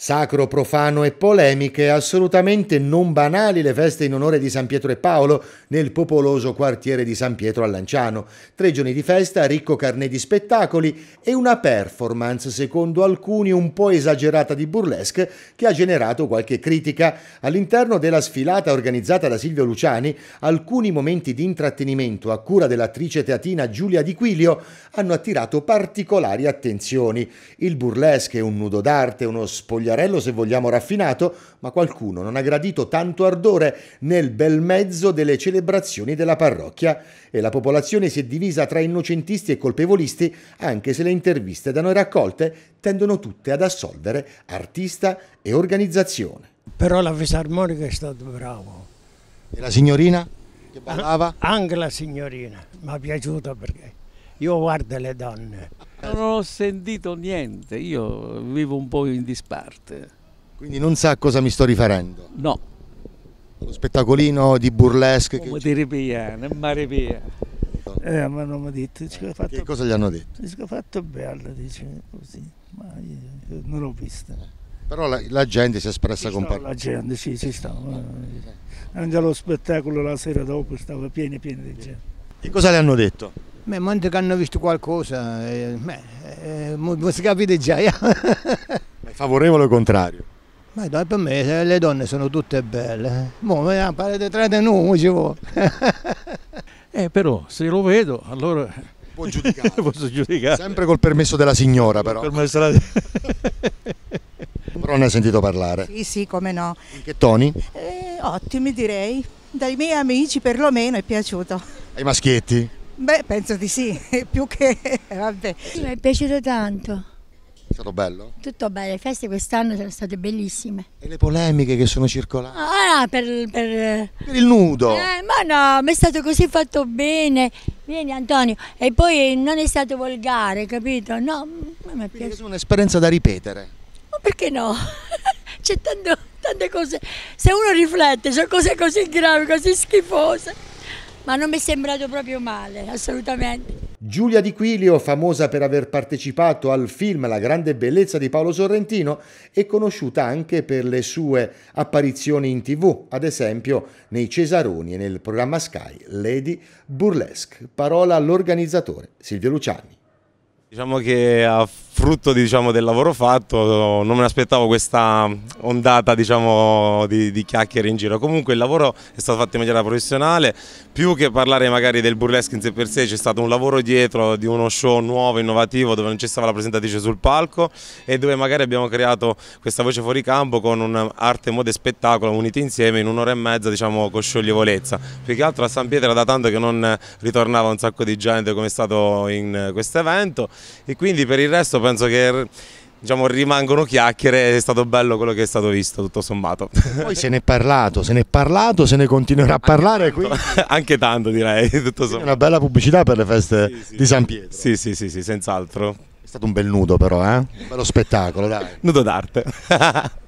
Sacro, profano e polemiche, assolutamente non banali le feste in onore di San Pietro e Paolo nel popoloso quartiere di San Pietro a Lanciano. Tre giorni di festa, ricco carnet di spettacoli e una performance, secondo alcuni un po' esagerata di burlesque, che ha generato qualche critica. All'interno della sfilata organizzata da Silvio Luciani, alcuni momenti di intrattenimento a cura dell'attrice teatina Giulia Di Quilio hanno attirato particolari attenzioni. Il burlesque, è un nudo d'arte, uno spogliato Scogliarello, se vogliamo raffinato, ma qualcuno non ha gradito tanto ardore nel bel mezzo delle celebrazioni della parrocchia e la popolazione si è divisa tra innocentisti e colpevolisti, anche se le interviste da noi raccolte tendono tutte ad assolvere artista e organizzazione. Però la fisarmonica è stato bravo. E la signorina che ah, ballava? An anche la signorina, mi è piaciuta perché io guardo le donne. Non ho sentito niente, io vivo un po' in disparte. Quindi non sa a cosa mi sto riferendo? No. Uno spettacolino di burlesque. Come che... di ripia, nel mare pia. Eh, ma non mi ha detto. Dice, fatto... Che cosa gli hanno detto? Dice, ho fatto bello, dice così. Ma io non l'ho vista. Però la, la, gente si è espressa con parole. La gente, sì, ci stava. Anche allo spettacolo la sera dopo stava pieno, pieno di gente. Che cosa le hanno detto? Beh, mentre che hanno visto qualcosa, eh, beh, eh, si capite già. Eh. È favorevole o contrario? Ma dai, per me eh, le donne sono tutte belle. Ma eh, parete tra di noi, ci eh, però, se lo vedo, allora... Può giudicare. Posso giudicare. Sempre col permesso della signora, però. Col permesso della... però ne hai sentito parlare? Sì, sì, come no. In che toni? Eh, ottimi, direi. Dai miei amici, perlomeno, è piaciuto. Ai maschietti? Beh, penso di sì, più che... vabbè. Sì, mi è piaciuto tanto. È stato bello? Tutto bello, le feste quest'anno sono state bellissime. E le polemiche che sono circolate? Ah, ah per, per... per il nudo! Eh, ma no, mi è stato così fatto bene. Vieni Antonio, e poi non è stato volgare, capito? No, mi è piaciuto. È un'esperienza da ripetere. Ma perché no? C'è tante, tante cose, se uno riflette, sono cose così gravi, così schifose ma non mi è sembrato proprio male, assolutamente. Giulia Di Quilio, famosa per aver partecipato al film La grande bellezza di Paolo Sorrentino, è conosciuta anche per le sue apparizioni in tv, ad esempio nei Cesaroni e nel programma Sky Lady Burlesque. Parola all'organizzatore Silvio Luciani. Diciamo che ha frutto diciamo, del lavoro fatto, non me aspettavo questa ondata diciamo, di, di, chiacchiere in giro. Comunque il lavoro è stato fatto in maniera professionale, più che parlare magari del burlesque in sé per sé, c'è stato un lavoro dietro di uno show nuovo, innovativo, dove non c'è stata la presentatrice sul palco e dove magari abbiamo creato questa voce fuori campo con un'arte, moda e spettacolo uniti insieme in un'ora e mezza diciamo, con scioglievolezza. Più che altro a San Pietro era da tanto che non ritornava un sacco di gente come è stato in questo evento e quindi per il resto penso che diciamo, rimangono chiacchiere, è stato bello quello che è stato visto, tutto sommato. Poi se n'è parlato, se n'è parlato, se ne continuerà a parlare. Anche tanto, anche tanto direi, tutto sommato. una bella pubblicità per le feste sì, sì. di San Pietro. Sì, sì, sì, sì senz'altro. È stato un bel nudo però, eh? Un bello spettacolo, dai. Nudo d'arte.